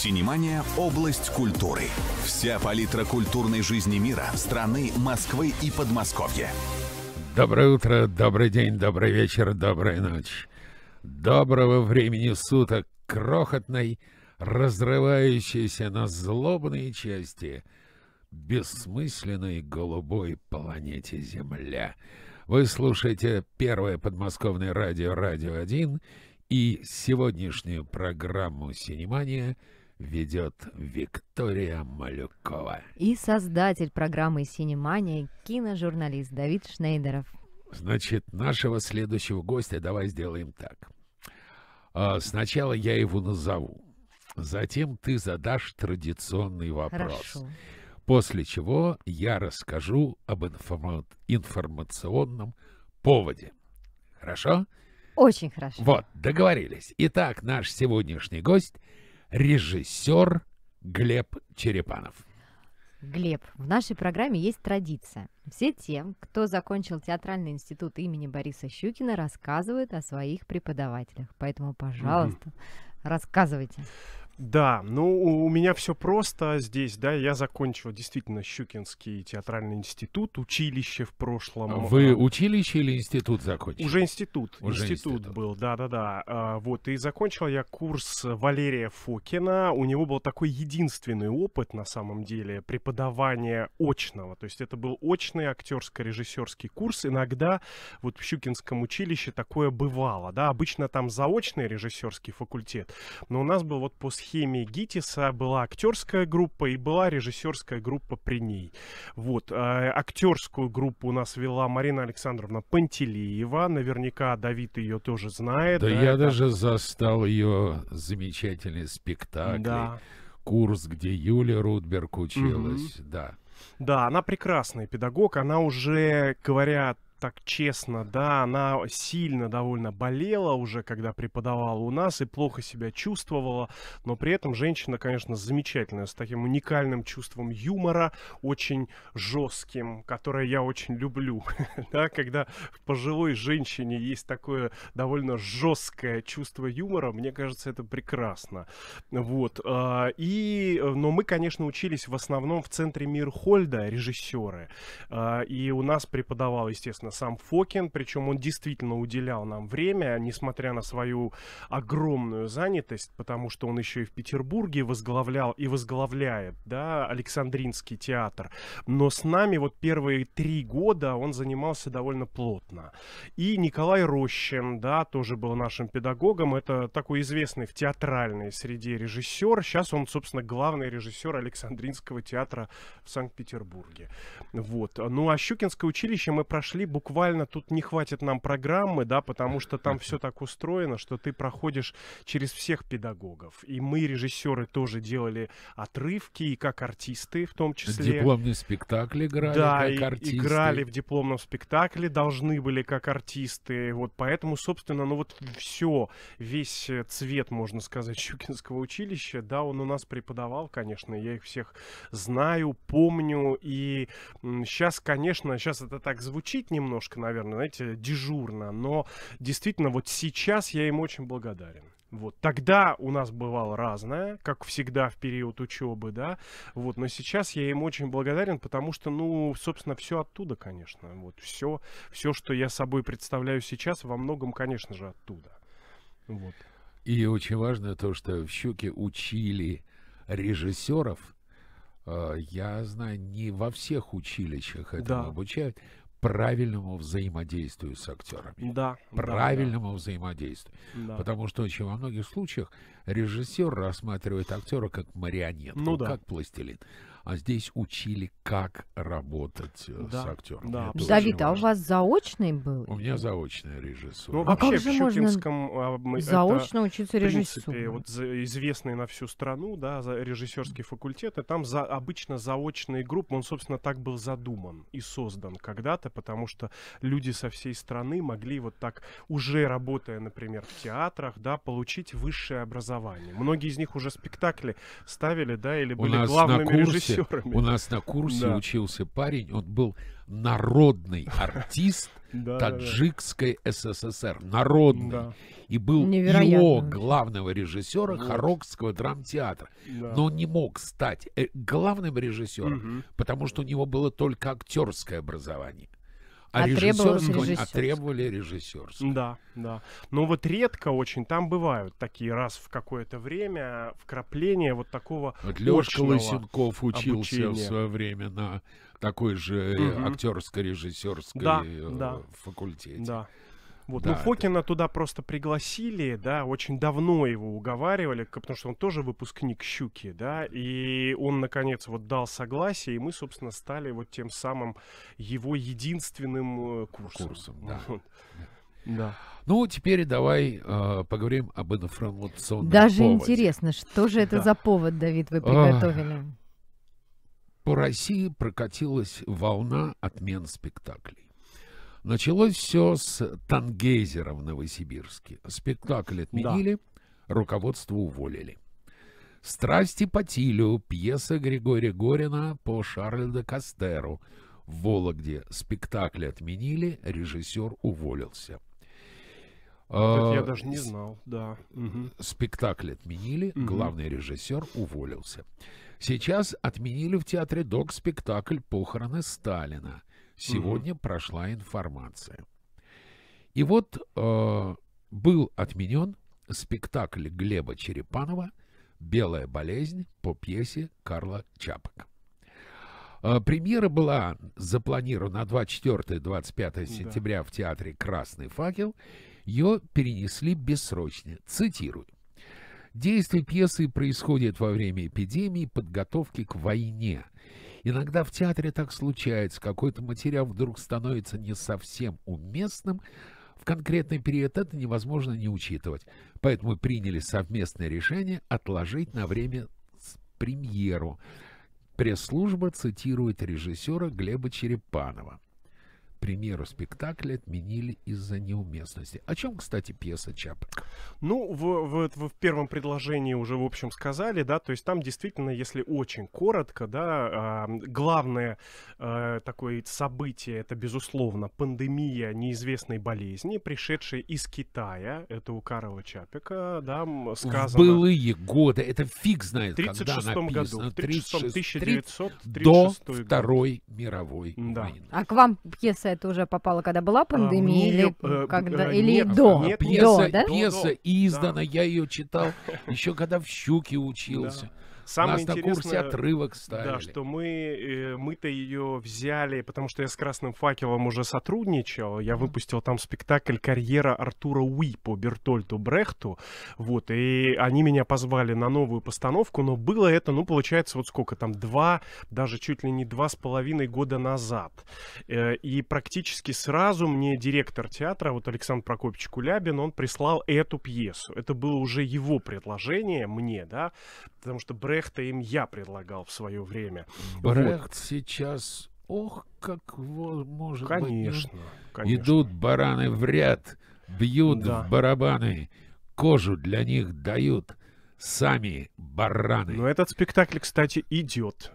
Синемания – область культуры. Вся палитра культурной жизни мира, страны, Москвы и Подмосковья. Доброе утро, добрый день, добрый вечер, доброй ночи, Доброго времени суток крохотной, разрывающейся на злобные части бессмысленной голубой планете Земля. Вы слушаете первое подмосковное радио «Радио 1» и сегодняшнюю программу «Синемания» ведет Виктория Малюкова. И создатель программы «Синемания» киножурналист Давид Шнейдеров. Значит, нашего следующего гостя давай сделаем так. А, сначала я его назову. Затем ты задашь традиционный вопрос. Хорошо. После чего я расскажу об информа- информационном поводе. Хорошо? Очень хорошо. Вот, договорились. Итак, наш сегодняшний гость режиссер Глеб Черепанов. Глеб, в нашей программе есть традиция. Все те, кто закончил театральный институт имени Бориса Щукина, рассказывают о своих преподавателях. Поэтому, пожалуйста, mm-hmm. рассказывайте. Да, ну у меня все просто здесь, да, я закончил действительно Щукинский театральный институт, училище в прошлом. Вы а, училище или институт закончили? Уже институт, Уже институт, институт был, да-да-да. А, вот, и закончил я курс Валерия Фокина, у него был такой единственный опыт на самом деле преподавания очного, то есть это был очный актерско-режиссерский курс, иногда вот в Щукинском училище такое бывало, да, обычно там заочный режиссерский факультет, но у нас был вот по схеме схеме Гитиса была актерская группа и была режиссерская группа при ней. Вот. Э, актерскую группу у нас вела Марина Александровна Пантелеева. Наверняка Давид ее тоже знает. Да, да э, я это... даже застал ее замечательный спектакль. Да. Курс, где Юлия Рудберг училась. Угу. Да. Да, она прекрасный педагог. Она уже, говорят, так честно, да, она сильно довольно болела уже, когда преподавала у нас и плохо себя чувствовала, но при этом женщина, конечно, замечательная, с таким уникальным чувством юмора, очень жестким, которое я очень люблю, да, когда в пожилой женщине есть такое довольно жесткое чувство юмора, мне кажется, это прекрасно, вот, а, и, э, но мы, конечно, учились в основном в центре Мирхольда, режиссеры, а, и у нас преподавал, естественно, лично сам Фокин, причем он действительно уделял нам время, несмотря на свою огромную занятость, потому что он еще и в Петербурге возглавлял и возглавляет, да, Александринский театр. Но с нами вот первые три года он занимался довольно плотно. И Николай Рощин, да, тоже был нашим педагогом, это такой известный в театральной среде режиссер, сейчас он, собственно, главный режиссер Александринского театра в Санкт-Петербурге. Вот. Ну, а Щукинское училище мы прошли буквально буквально тут не хватит нам программы, да, потому что там все так устроено, что ты проходишь через всех педагогов. И мы, режиссеры, тоже делали отрывки, и как артисты в том числе. Дипломный спектакль играли да, как артисты. играли в дипломном спектакле, должны были как артисты. Вот поэтому, собственно, ну вот все, весь э, цвет, можно сказать, Щукинского училища, да, он у нас преподавал, конечно, я их всех знаю, помню, и сейчас, конечно, сейчас это так звучит немного, немножко, наверное, знаете, дежурно, но действительно вот сейчас я им очень благодарен. Вот. Тогда у нас бывало разное, как всегда в период учебы, да. Вот. Но сейчас я им очень благодарен, потому что, ну, собственно, все оттуда, конечно. Вот все, все, что я собой представляю сейчас, во многом, конечно же, оттуда. Вот. И очень важно то, что в «Щуке» учили режиссеров, а, я знаю, не во всех училищах этому да. обучают правильному взаимодействию с актерами. Да. Правильному да, да. взаимодействию. Да. Потому что очень во многих случаях режиссер рассматривает актера как марионетку, ну, да. как пластилин а здесь учили, как работать э, да. с актером. Да, Это Давид, а у вас заочный был? У меня заочная режиссура. Ну, а вообще, как же в Щукинском а, можно заочно учиться режиссуре? Вот известный на всю страну, да, режиссерский факультет, и там за, обычно заочные группы, он, собственно, так был задуман и создан когда-то, потому что люди со всей страны могли вот так, уже работая, например, в театрах, да, получить высшее образование. Многие из них уже спектакли ставили, да, или были главными режиссерами курсе, у нас на курсе да. учился парень, он был народный артист таджикской СССР, народный, и был его главного режиссера Харокского драмтеатра. Но он не мог стать э, главным режиссером, потому что у него было только актерское образование. А Отребовалось а а режиссерское. Отребовали режиссерское. Да, да. Но ну вот редко очень там бывают такие раз в какое-то время вкрапления вот такого Вот Лёшка Лысенков учился обучения. в свое время на такой же угу. Э, актерско-режиссерской да, э, да. факультете. Да. Вот. Да, ну, Фокина это... туда просто пригласили, да, очень давно его уговаривали, потому что он тоже выпускник «Щуки», да, и он, наконец, вот дал согласие, и мы, собственно, стали вот тем самым его единственным э, курсом. Курсом, да. Да. Ну, теперь давай э, поговорим об информационном Даже поводе. интересно, что же это да. за повод, Давид, вы приготовили? По России прокатилась волна отмен спектаклей. Началось все с Тангейзера в Новосибирске. Спектакль отменили, да. руководство уволили. «Страсти по Тилю» — пьеса Григория Горина по Шарлю де Кастеру. В Вологде спектакль отменили, режиссер уволился. Это я э, даже не знал, да. Спектакль отменили, главный режиссер уволился. Сейчас отменили в театре «Док» спектакль «Похороны Сталина». Сегодня угу. прошла информация. И вот э, был отменен спектакль Глеба Черепанова «Белая болезнь» по пьесе Карла Чапок. Э, премьера была запланирована 24-25 сентября да. в театре «Красный факел». Ее перенесли бессрочно. Цитирую. Действие пьесы происходит во время эпидемии подготовки к войне – Иногда в театре так случается, какой-то материал вдруг становится не совсем уместным, в конкретный период это невозможно не учитывать. Поэтому приняли совместное решение отложить на время премьеру. Пресс-служба цитирует режиссера Глеба Черепанова. Примеру спектакля отменили из-за неуместности. О чем, кстати, пьеса Чап? Ну, в, в, в первом предложении уже, в общем, сказали, да, то есть там действительно, если очень коротко, да, а, главное а, такое событие, это, безусловно, пандемия неизвестной болезни, пришедшей из Китая, это у Карла Чапика, да, сказано... В былые годы, это фиг знает, 36 когда году, в 36 1936 до Второй мировой да. войны. А к вам пьеса это уже попала, когда была а, пандемия, а, или, ее, э, когда, э, или нет, до? Нет, пьеса, до, да? пьеса до, издана, да. я ее читал еще когда в «Щуке» учился. Да. Самое Нас на курсе отрывок ставили. Да, что мы, э, мы-то ее взяли, потому что я с «Красным факелом» уже сотрудничал. Я выпустил там спектакль «Карьера Артура Уи» по Бертольту Брехту. Вот, и они меня позвали на новую постановку, но было это, ну, получается, вот сколько там, два, даже чуть ли не два с половиной года назад. Э, и практически сразу мне директор театра, вот Александр Прокопьевич Кулябин, он прислал эту пьесу. Это было уже его предложение мне, да, потому что Брехта им я предлагал в свое время. Брехт вот. сейчас, ох, как вот может ну, конечно, быть. Конечно. Идут бараны в ряд, бьют да. в барабаны, кожу для них дают сами бараны. Ну этот спектакль, кстати, идет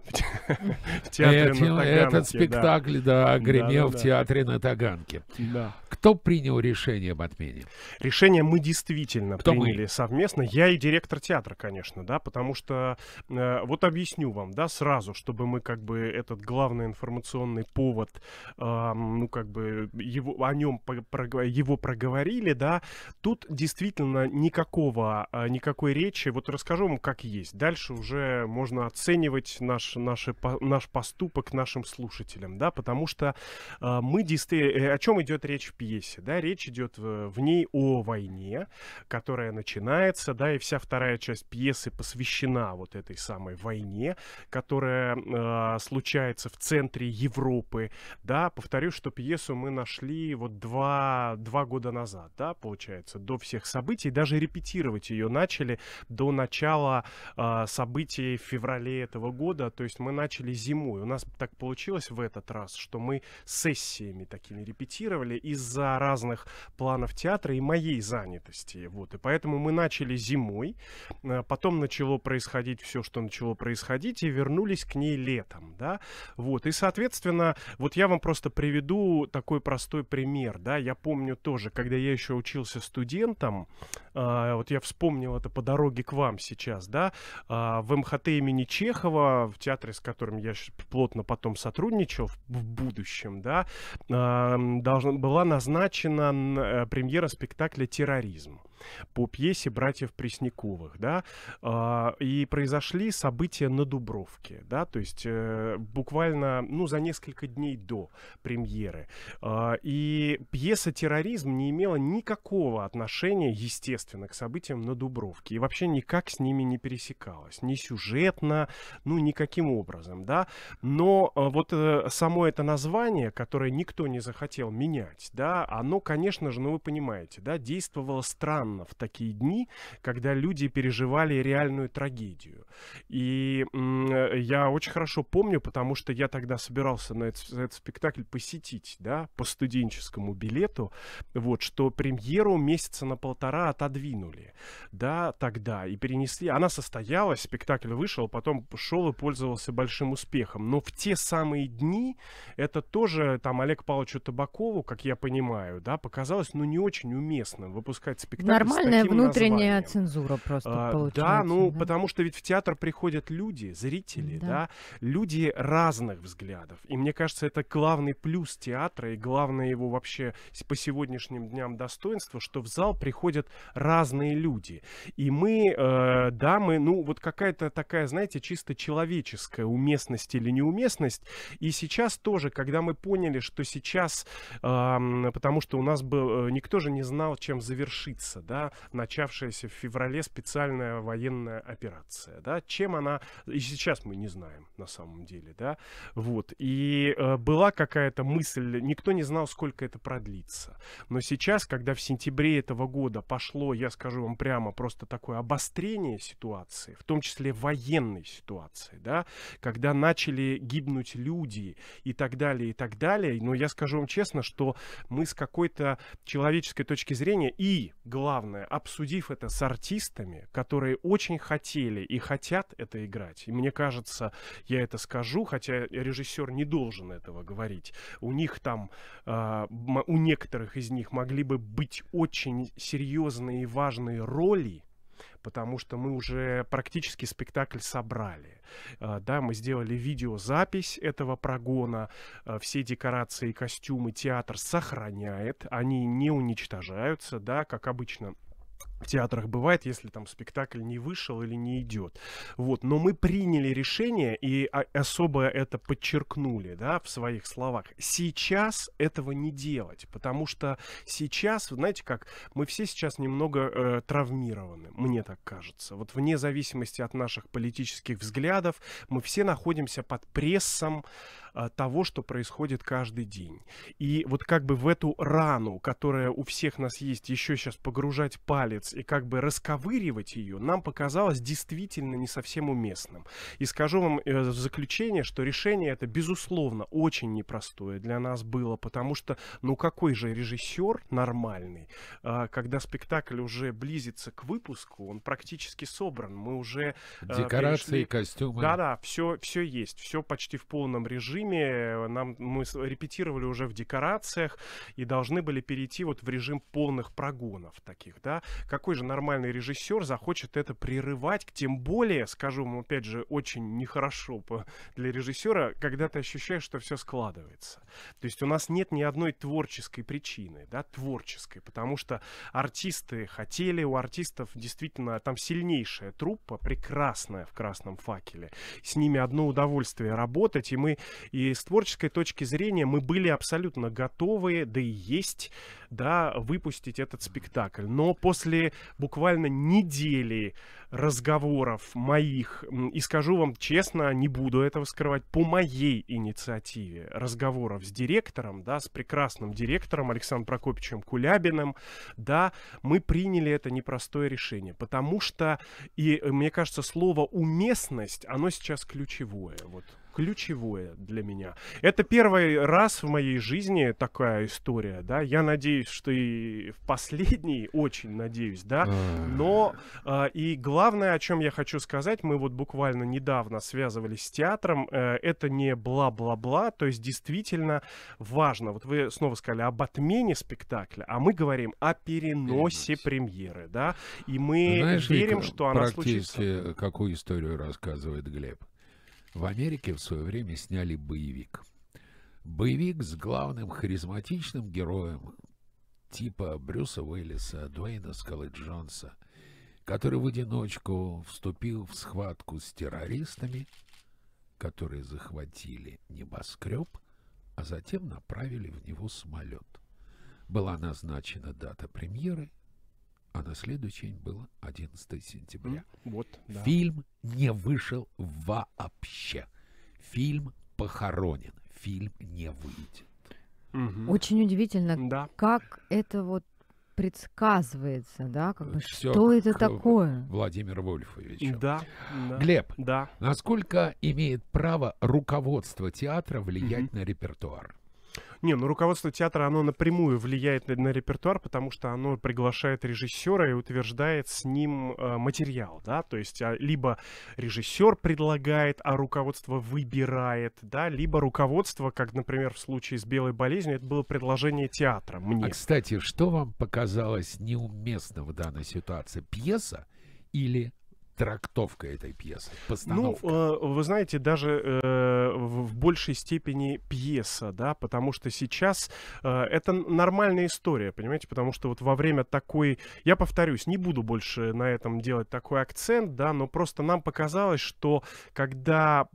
в театре на Таганке. Этот спектакль, да, гремел в театре на Таганке. Да. Кто принял решение об отмене? Решение мы действительно Кто приняли мы? совместно. Я и директор театра, конечно, да, потому что э, вот объясню вам, да, сразу, чтобы мы как бы этот главный информационный повод, э, ну как бы его о нем про, его проговорили, да. Тут действительно никакого э, никакой речи. Вот расскажу вам, как есть. Дальше уже можно оценивать наш наши по, наш поступок нашим слушателям, да, потому что а, э, мы действительно о чем идет речь в пьесе, да, речь идет в, в ней о войне, которая начинается, да, и вся вторая часть пьесы посвящена вот этой самой войне, которая э, случается в центре Европы, да, повторю, что пьесу мы нашли вот два, два года назад, да, получается, до всех событий, даже репетировать ее начали до начала э, событий в феврале этого года, то есть мы начали зимой, у нас так получилось в этот раз, что мы сессиями такими репетировали из из-за разных планов театра и моей занятости. Вот. И поэтому мы начали зимой, э, потом начало происходить все, что начало происходить, и вернулись к ней летом. Да? Вот. И, соответственно, вот я вам просто приведу такой простой пример. Да? Я помню тоже, когда я еще учился студентом, э, вот я вспомнил это по дороге к вам сейчас, да, э, в МХТ имени Чехова, в театре, с которым я плотно потом сотрудничал в будущем, да, должна была на назначена э, премьера спектакля «Терроризм» по пьесе братьев Пресняковых, да, а, и произошли события на Дубровке, да, то есть э, буквально, ну, за несколько дней до премьеры. А, и пьеса «Терроризм» не имела никакого отношения, естественно, к событиям на Дубровке и вообще никак с ними не пересекалась, ни сюжетно, ну, никаким образом, да, но э, вот э, само это название, которое никто не захотел менять, да, оно, конечно же, ну, вы понимаете, да, действовало странно, странно в такие дни, когда люди переживали реальную трагедию. И э, я очень хорошо помню, потому что я тогда собирался на этот, на этот спектакль посетить, да, по студенческому билету, вот, что премьеру месяца на полтора отодвинули, да, тогда, и перенесли. Она состоялась, спектакль вышел, потом шел и пользовался большим успехом. Но в те самые дни это тоже, там, Олег Павловичу Табакову, как я понимаю, да, показалось, ну, не очень уместно выпускать спектакль нормальная внутренняя названием. цензура просто а, получается. Да, ну да. потому что ведь в театр приходят люди, зрители, да. да, люди разных взглядов. И мне кажется, это главный плюс театра и главное его вообще по сегодняшним дням достоинство, что в зал приходят разные люди. И мы, э, да, мы, ну вот какая-то такая, знаете, чисто человеческая уместность или неуместность. И сейчас тоже, когда мы поняли, что сейчас, э, потому что у нас был, э, никто же не знал, чем завершиться да, начавшаяся в феврале специальная военная операция, да, чем она, и сейчас мы не знаем на самом деле, да, вот, и э, была какая-то мысль, никто не знал, сколько это продлится, но сейчас, когда в сентябре этого года пошло, я скажу вам прямо, просто такое обострение ситуации, в том числе военной ситуации, да, когда начали гибнуть люди и так далее, и так далее, но я скажу вам честно, что мы с какой-то человеческой точки зрения и главное, главное, обсудив это с артистами, которые очень хотели и хотят это играть. И мне кажется, я это скажу, хотя режиссер не должен этого говорить. У них там, а, у некоторых из них могли бы быть очень серьезные и важные роли, потому что мы уже практически спектакль собрали. А, да, мы сделали видеозапись этого прогона, а, все декорации, костюмы, театр сохраняет, они не уничтожаются, да, как обычно в театрах бывает, если там спектакль не вышел или не идет. Вот, но мы приняли решение и особо это подчеркнули, да, в своих словах. Сейчас этого не делать, потому что сейчас, знаете как, мы все сейчас немного э, травмированы, мне так кажется. Вот вне зависимости от наших политических взглядов, мы все находимся под прессом э, того, что происходит каждый день. И вот как бы в эту рану, которая у всех нас есть, еще сейчас погружать палец лжец, и как бы расковыривать ее нам показалось действительно не совсем уместным. И скажу вам э, в заключение, что решение это, безусловно, очень непростое для нас было, потому что, ну какой же режиссер нормальный, а, когда спектакль уже близится к выпуску, он практически собран, мы уже... Э, Декорации, перешли... костюмы. Да-да, все, все есть, все почти в полном режиме, нам, мы репетировали уже в декорациях и должны были перейти вот в режим полных прогонов таких, да, какой же нормальный режиссер захочет это прерывать? Тем более, скажу вам, опять же, очень нехорошо для режиссера, когда ты ощущаешь, что все складывается. То есть у нас нет ни одной творческой причины, да, творческой, потому что артисты хотели, у артистов действительно там сильнейшая труппа, прекрасная в «Красном факеле». С ними одно удовольствие работать, и мы и с творческой точки зрения мы были абсолютно готовы, да и есть да, выпустить этот спектакль. Но после буквально недели разговоров моих, и скажу вам честно, не буду этого скрывать, по моей инициативе разговоров с директором, да, с прекрасным директором Александром Прокопичем Кулябиным, да, мы приняли это непростое решение, потому что, и мне кажется, слово «уместность», оно сейчас ключевое, вот ключевое для меня. Это первый раз в моей жизни такая история, да. Я надеюсь, что и в последний, очень надеюсь, да. Но э, и главное, о чем я хочу сказать, мы вот буквально недавно связывались с театром. Э, это не бла-бла-бла, то есть действительно важно. Вот вы снова сказали об отмене спектакля, а мы говорим о переносе премьеры, да. И ну, мы Знаешь, верим, что она случится. Э, какую историю рассказывает Глеб? В Америке в свое время сняли боевик. Боевик с главным харизматичным героем типа Брюса Уиллиса, Дуэйна Скалы Джонса, который в одиночку вступил в схватку с террористами, которые захватили небоскреб, а затем направили в него самолет. Была назначена дата премьеры а на следующий день было 11 сентября. Вот, да. Фильм не вышел вообще. Фильм похоронен. Фильм не выйдет. Угу. Очень удивительно, да. как это вот предсказывается, да, как бы что это такое? Владимир Вольфович. Да, да. Глеб, да. насколько имеет право руководство театра влиять угу. на репертуар? Не, ну руководство театра, оно напрямую влияет на, на репертуар, потому что оно приглашает режиссера и утверждает с ним э, материал, да, то есть а, либо режиссер предлагает, а руководство выбирает, да, либо руководство, как, например, в случае с «Белой болезнью», это было предложение театра а, мне. А, кстати, что вам показалось неуместно в данной ситуации? Пьеса или трактовка этой пьесы? Ну, постановка? Ну, вы знаете, даже э, в, большей степени пьеса, да, потому что сейчас э, это нормальная история, понимаете, потому что вот во время такой, я повторюсь, не буду больше на этом делать такой акцент, да, но просто нам показалось, что когда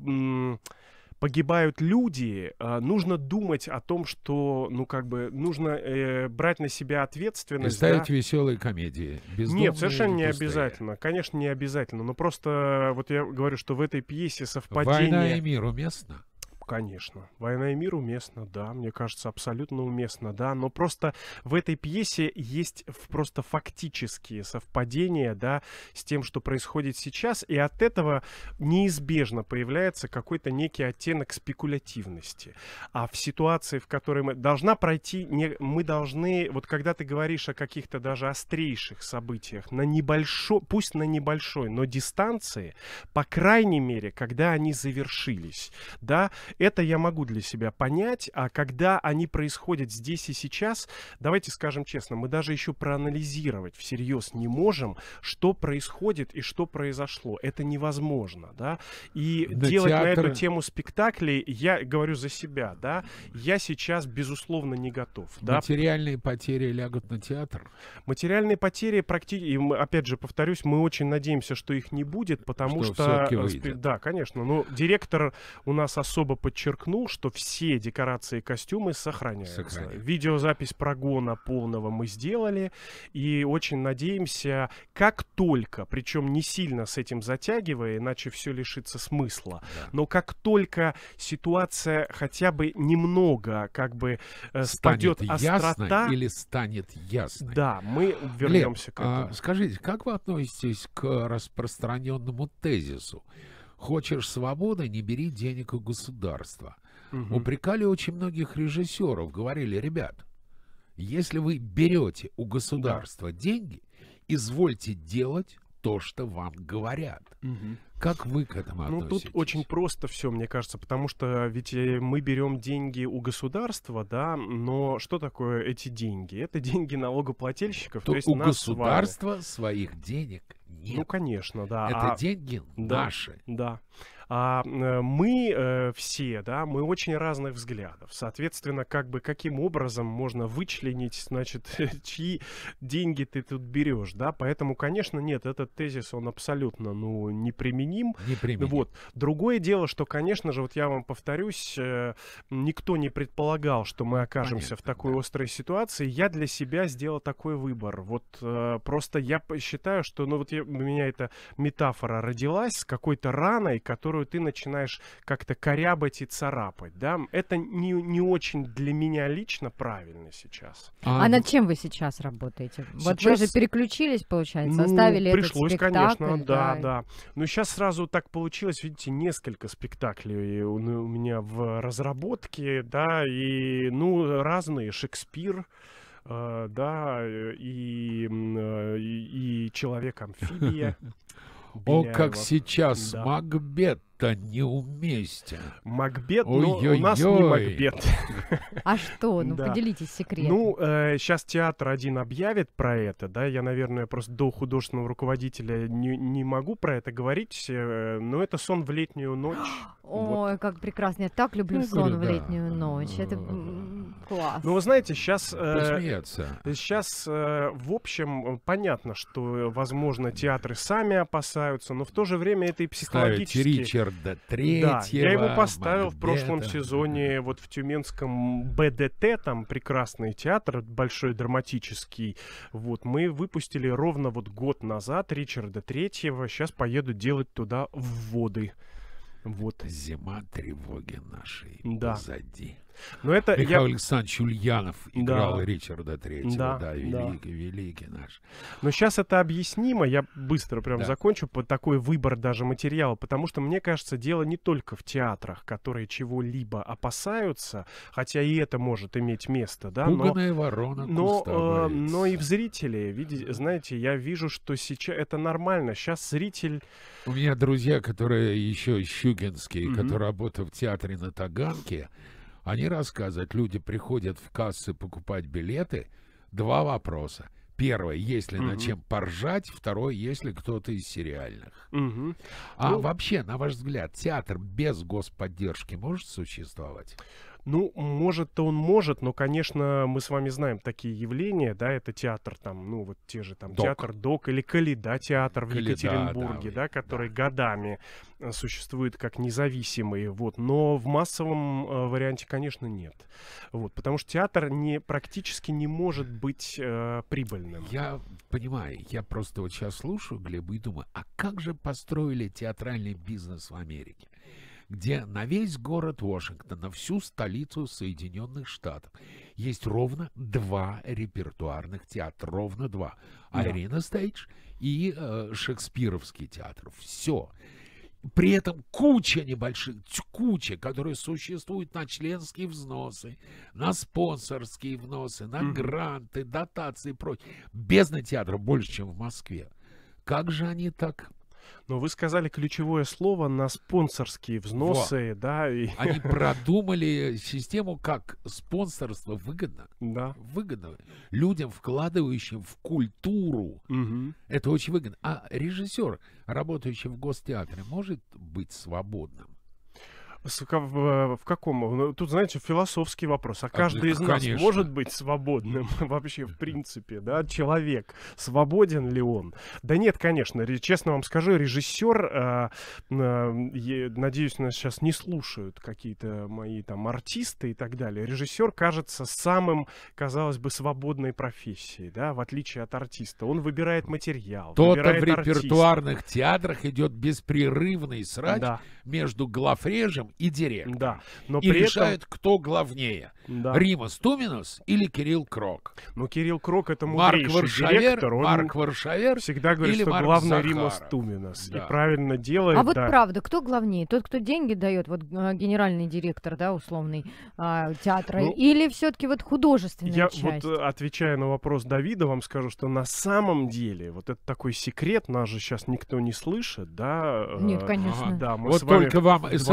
погибают люди, а, нужно думать о том, что, ну, как бы, нужно э, брать на себя ответственность. И ставить да? веселые комедии. Нет, совершенно не обязательно. Конечно, не обязательно. Но просто вот я говорю, что в этой пьесе совпадение... Война и мир уместно? конечно. «Война и мир» уместно, да, мне кажется, абсолютно уместно, да, но просто в этой пьесе есть просто фактические совпадения, да, с тем, что происходит сейчас, и от этого неизбежно появляется какой-то некий оттенок спекулятивности. А в ситуации, в которой мы должна пройти, не, мы должны, вот когда ты говоришь о каких-то даже острейших событиях, на небольшой, пусть на небольшой, но дистанции, по крайней мере, когда они завершились, да, это я могу для себя понять, а когда они происходят здесь и сейчас, давайте скажем честно, мы даже еще проанализировать всерьез не можем, что происходит и что произошло. Это невозможно, да. И да делать театр... на эту тему спектаклей, я говорю за себя, да, я сейчас, безусловно, не готов. Да? Материальные потери лягут на театр? Материальные потери практически, опять же, повторюсь, мы очень надеемся, что их не будет, потому что... что... Э, да, конечно, но директор у нас особо по подчеркнул, что все декорации и костюмы сохраняются. Сохраним. Видеозапись прогона полного мы сделали. И очень надеемся, как только, причем не сильно с этим затягивая, иначе все лишится смысла, да. но как только ситуация хотя бы немного как бы э, станет острота... или станет ясно. Да, мы вернемся Лев, к этому. А, скажите, как вы относитесь к распространенному тезису? Хочешь свободы, не бери денег у государства. Угу. Упрекали очень многих режиссеров, говорили, ребят, если вы берете у государства да. деньги, извольте делать то, что вам говорят. Угу. Как вы к этому относитесь? Ну, тут очень просто все, мне кажется, потому что ведь э, мы берем деньги у государства, да, но что такое эти деньги? Это деньги налогоплательщиков. То, то есть у государства своих денег нет. Ну, конечно, да. Это а... деньги да, наши. Да а э, мы э, все, да, мы очень разных взглядов. Соответственно, как бы каким образом можно вычленить, значит, чьи деньги ты тут берешь, да? Поэтому, конечно, нет, этот тезис, он абсолютно, ну, неприменим. Неприменим. Вот. Другое дело, что, конечно же, вот я вам повторюсь, э, никто не предполагал, что мы окажемся Понятно, в такой да. острой ситуации. Я для себя сделал такой выбор. Вот просто я считаю, что, ну, вот я, у меня эта метафора родилась с какой-то раной, которую которую ты начинаешь как-то корябать и царапать, да? Это не, не очень для меня лично правильно сейчас. А, а над ну, чем вы сейчас работаете? Сейчас... Вот вы же переключились, получается, ну, оставили пришлось, этот спектакль. конечно, да, да, да. Но сейчас сразу так получилось, видите, несколько спектаклей у, ну, у меня в разработке, да, и, ну, разные, Шекспир, э, да, и, э, и, и Человек-амфибия. О, как сейчас, да. Макбет это неуместен. Макбет, но у нас не Макбет. А что? Ну, да. поделитесь секретом. Ну, э, сейчас театр один объявит про это, да, я, наверное, просто до художественного руководителя не, не могу про это говорить, э, но это сон в летнюю ночь. Ой, вот. как прекрасно, я так люблю ну, сон говорю, в да. летнюю ночь, это класс. Ну, вы знаете, сейчас... Э, сейчас, э, в общем, понятно, что, возможно, театры сами опасаются, но в то же время это и психологически... Ставить Эдуарда Третьего. Да, я его поставил в прошлом сезоне вот в Тюменском БДТ, там прекрасный театр, большой драматический. Вот, мы выпустили ровно вот год назад Ричарда Третьего. Сейчас поеду делать туда вводы. Вот. Зима тревоги нашей да. позади. Но это Михаил я... Александрович Ульянов играл да. Ричарда Третьего, да, да, великий, да. великий наш. Но сейчас это объяснимо, я быстро прям да. закончу, под такой выбор даже материала, потому что, мне кажется, дело не только в театрах, которые чего-либо опасаются, хотя и это может иметь место, да, Пуганая но... ворона но, э, но и в зрителе, видите, знаете, я вижу, что сейчас это нормально, сейчас зритель... У меня друзья, которые еще щукинские, mm-hmm. которые работают в театре на Таганке, они рассказывать, люди приходят в кассы покупать билеты. Два вопроса. Первое, если угу. на чем поржать, второе, ли кто-то из сериальных. Угу. А ну, вообще, на ваш взгляд, театр без господдержки может существовать? Ну, может-то он может, но, конечно, мы с вами знаем такие явления, да, это театр там, ну, вот те же там Док. театр Док или Калида театр в Калида, Екатеринбурге, да, да который да. годами э, существует как независимый, вот, но в массовом э, варианте, конечно, нет. Вот, потому что театр не, практически не может быть э, прибыльным. Я понимаю, я просто вот сейчас слушаю Глеба и думаю, а как же построили театральный бизнес в Америке? где на весь город Вашингтон, на всю столицу Соединенных Штатов есть ровно два репертуарных театра, ровно два. Да. Арена Стейдж и э, Шекспировский театр. Все. При этом куча небольших, куча, которые существуют на членские взносы, на спонсорские взносы, на mm-hmm. гранты, дотации и прочее. Бездна театра больше, чем в Москве. Как же они так но вы сказали ключевое слово на спонсорские взносы, Во. да? И... Они продумали систему, как спонсорство выгодно. Да. Выгодно. Людям, вкладывающим в культуру. Угу. Это очень выгодно. А режиссер, работающий в гостеатре, может быть свободным? Э, в, каком? Ну, тут, знаете, философский вопрос. А, а каждый а, из конечно. нас может быть свободным вообще, в принципе, да? Человек, свободен ли он? Да нет, конечно. Честно вам скажу, режиссер, э, э, надеюсь, нас сейчас не слушают какие-то мои там артисты и так далее. Режиссер кажется самым, казалось бы, свободной профессией, да, в отличие от артиста. Он выбирает материал, То-то выбирает в артиста. репертуарных театрах идет беспрерывный срач да. между главрежем и директор. Да. Но и при решает, этом... кто главнее. Да. Римас Туминус или Кирилл Крок. Ну, Кирилл Крок это мудрейший Марк Варшавер, директор. Он Марк Варшавер всегда говорит, или что Марк главный Захаров. Римас Туминус. Да. И правильно делает. А вот да. правда, кто главнее? Тот, кто деньги дает, вот э, генеральный директор, да, условный э, театра, ну, или все-таки вот художественная я часть? вот э, отвечая на вопрос Давида, вам скажу, что на самом деле вот это такой секрет, нас же сейчас никто не слышит, да? Нет, э, конечно. А, да, мы вот с вами только вам смс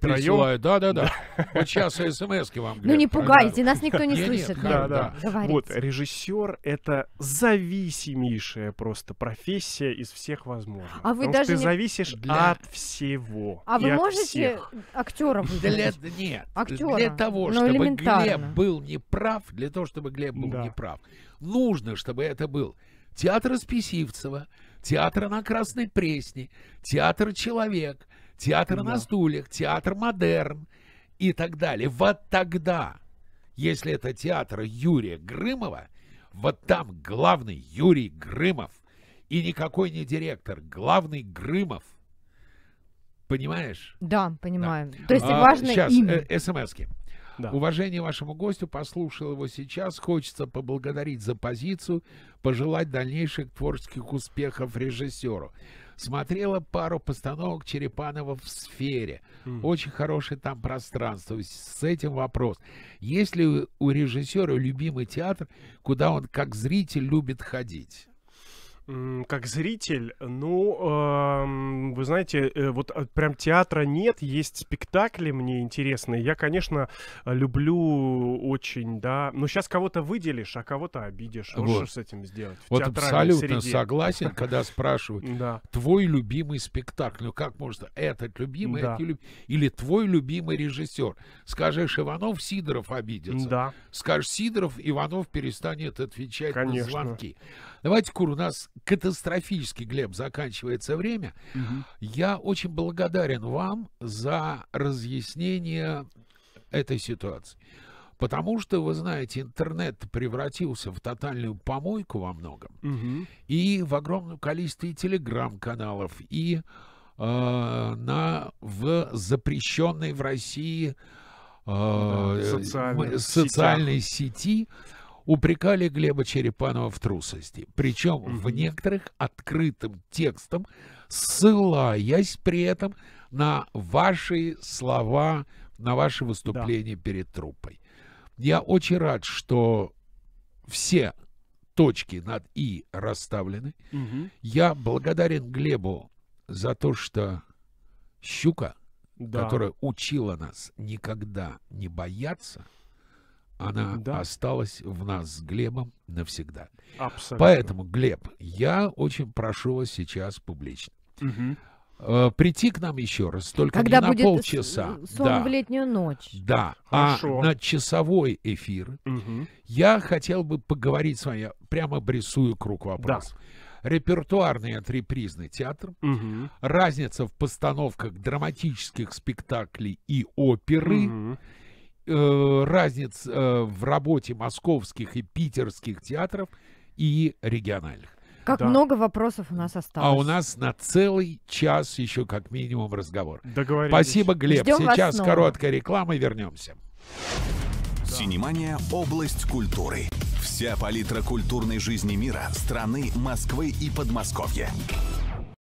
втроем. Да, да, да. Вот сейчас смс вам Ну не пугайте, нас никто не слышит. Да, да. Вот, режиссер это зависимейшая просто профессия из всех возможных. А вы даже ты зависишь от всего. А вы можете актеров выбрать? Нет. Актера. Для того, ну, чтобы Глеб был неправ, для того, чтобы Глеб был неправ, нужно, чтобы это был театр Списивцева, театр на Красной Пресне, театр Человек, театр да. на стульях, театр модерн и так далее. Вот тогда, если это театр Юрия Грымова, вот там главный Юрий Грымов. И никакой не директор, главный Грымов. Понимаешь? Да, понимаю. Да. То есть а, важно сейчас, имя. Сейчас, э, смс-ки. Да. Уважение вашему гостю, послушал его сейчас. Хочется поблагодарить за позицию, пожелать дальнейших творческих успехов режиссеру. Смотрела пару постановок Черепанова в сфере. Mm. Очень хорошее там пространство. С этим вопрос. Есть ли у режиссера любимый театр, куда он как зритель любит ходить? Как зритель, ну, э, вы знаете, э, вот э, прям театра нет, есть спектакли мне интересные. Я, конечно, люблю очень, да. Но ну, сейчас кого-то выделишь, а кого-то обидишь. Вот. что с этим сделать? В вот абсолютно среде. согласен, когда спрашивают, да. твой любимый спектакль, ну как можно, этот любимый, или твой любимый режиссер. Скажешь, Иванов, Сидоров обидится. Да. Скажешь, Сидоров, Иванов перестанет отвечать на звонки. Давайте, Кур, у нас катастрофически, Глеб, заканчивается время. Угу. Я очень благодарен вам за разъяснение этой ситуации. Потому что, вы знаете, интернет превратился в тотальную помойку во многом. Угу. И в огромном количестве телеграм-каналов, и э, на, в запрещенной в России э, да, социальной, социальной сети. сети упрекали Глеба Черепанова в трусости, причем в некоторых открытым текстом, ссылаясь при этом на ваши слова, на ваше выступление да. перед труппой. Я очень рад, что все точки над «и» расставлены. Угу. Я благодарен Глебу за то, что щука, да. которая учила нас никогда не бояться – она да. осталась в нас с Глебом навсегда. Абсолютно. Поэтому, Глеб, я очень прошу вас сейчас публично. Угу прийти к нам еще раз, только Когда не будет на полчаса. Сон да. в летнюю ночь. Да, а Хорошо. а на часовой эфир угу. я хотел бы поговорить с вами, я прямо брисую круг вопросов. Да. Репертуарный антрепризный театр, угу. разница в постановках драматических спектаклей и оперы, угу э, разниц э, в работе московских и питерских театров и региональных. Как да. много вопросов у нас осталось. А у нас на целый час еще как минимум разговор. Договорились. Спасибо, Глеб. Ждем Сейчас короткая реклама и вернемся. Синимания область культуры. Вся палитра культурной жизни мира, страны, Москвы и Подмосковья.